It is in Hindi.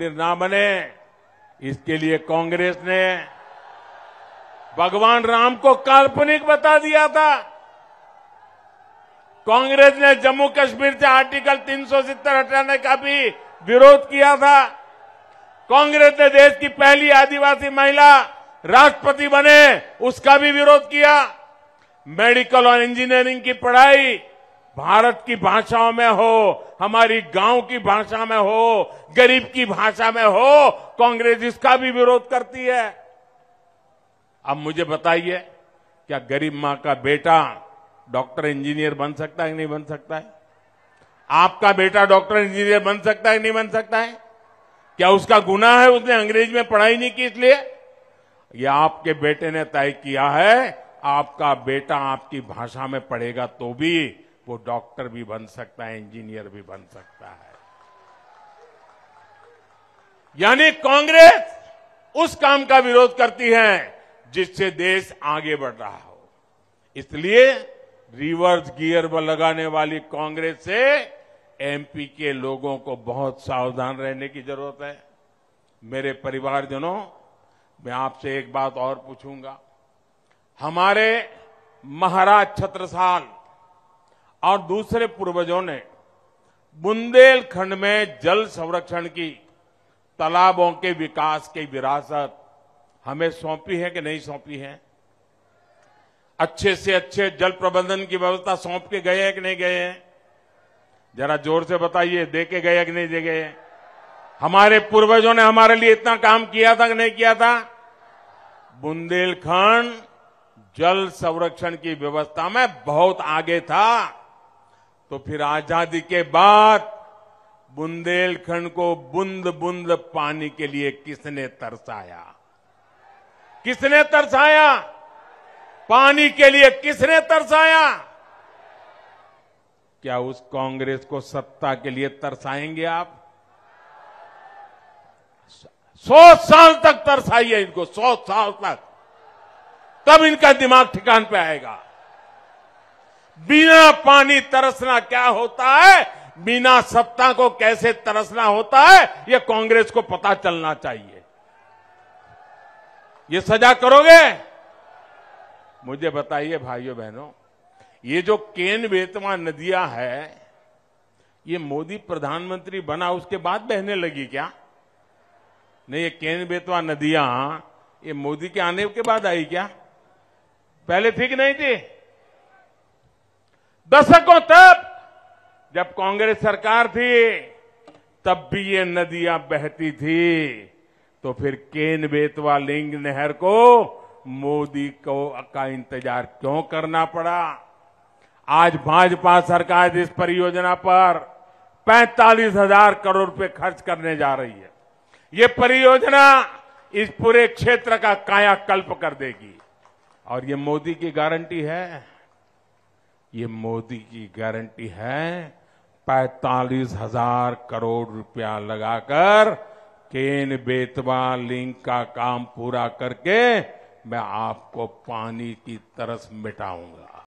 मुस्लिम ना बने इसके लिए कांग्रेस ने भगवान राम को काल्पनिक बता दिया था कांग्रेस ने जम्मू कश्मीर से आर्टिकल 370 हटाने का भी विरोध किया था कांग्रेस ने देश की पहली आदिवासी महिला राष्ट्रपति बने उसका भी विरोध किया मेडिकल और इंजीनियरिंग की पढ़ाई भारत की भाषाओं में हो हमारी गांव की भाषा में हो गरीब की भाषा में हो कांग्रेस इसका भी विरोध करती है अब मुझे बताइए क्या गरीब मां का बेटा डॉक्टर इंजीनियर बन सकता है कि नहीं बन सकता है आपका बेटा डॉक्टर इंजीनियर बन सकता है कि नहीं बन सकता है क्या उसका गुना है उसने अंग्रेजी में पढ़ाई नहीं की इसलिए यह आपके बेटे ने तय किया है आपका बेटा आपकी भाषा में पढ़ेगा तो भी वो डॉक्टर भी बन सकता है इंजीनियर भी बन सकता है यानी कांग्रेस उस काम का विरोध करती है जिससे देश आगे बढ़ रहा हो इसलिए रिवर्स गियर पर लगाने वाली कांग्रेस से एमपी के लोगों को बहुत सावधान रहने की जरूरत है मेरे परिवारजनों मैं आपसे एक बात और पूछूंगा हमारे महाराज छत्रसाल और दूसरे पूर्वजों ने बुंदेलखंड में जल संरक्षण की तालाबों के विकास की विरासत हमें सौंपी है कि नहीं सौंपी है अच्छे से अच्छे जल प्रबंधन की व्यवस्था सौंप के गए हैं कि नहीं गए हैं जरा जोर से बताइए दे के गए कि नहीं दे गए हमारे पूर्वजों ने हमारे लिए इतना काम किया था कि नहीं किया था बुंदेलखंड जल संरक्षण की व्यवस्था में बहुत आगे था तो फिर आजादी के बाद बुंदेलखंड को बुंद बुंद पानी के लिए किसने तरसाया किसने तरसाया पानी के लिए किसने तरसाया क्या उस कांग्रेस को सत्ता के लिए तरसाएंगे आप सौ साल तक तरसाइए इनको सौ साल तक तब इनका दिमाग ठिकान पे आएगा बिना पानी तरसना क्या होता है बिना सत्ता को कैसे तरसना होता है यह कांग्रेस को पता चलना चाहिए ये सजा करोगे मुझे बताइए भाइयों बहनों ये जो केन बेतवा नदिया है ये मोदी प्रधानमंत्री बना उसके बाद बहने लगी क्या नहीं ये केन बेतवा नदियां ये मोदी के आने के बाद आई क्या पहले ठीक नहीं थी दशकों तक जब कांग्रेस सरकार थी तब भी ये नदियां बहती थी तो फिर केन बेतवा लिंग नहर को मोदी को का इंतजार क्यों करना पड़ा आज भाजपा सरकार इस परियोजना पर पैंतालीस हजार करोड़ रूपये खर्च करने जा रही है ये परियोजना इस पूरे क्षेत्र का कायाकल्प कर देगी और ये मोदी की गारंटी है ये मोदी की गारंटी है पैतालीस हजार करोड़ रुपया लगाकर केन बेतवा लिंक का काम पूरा करके मैं आपको पानी की तरस मिटाऊंगा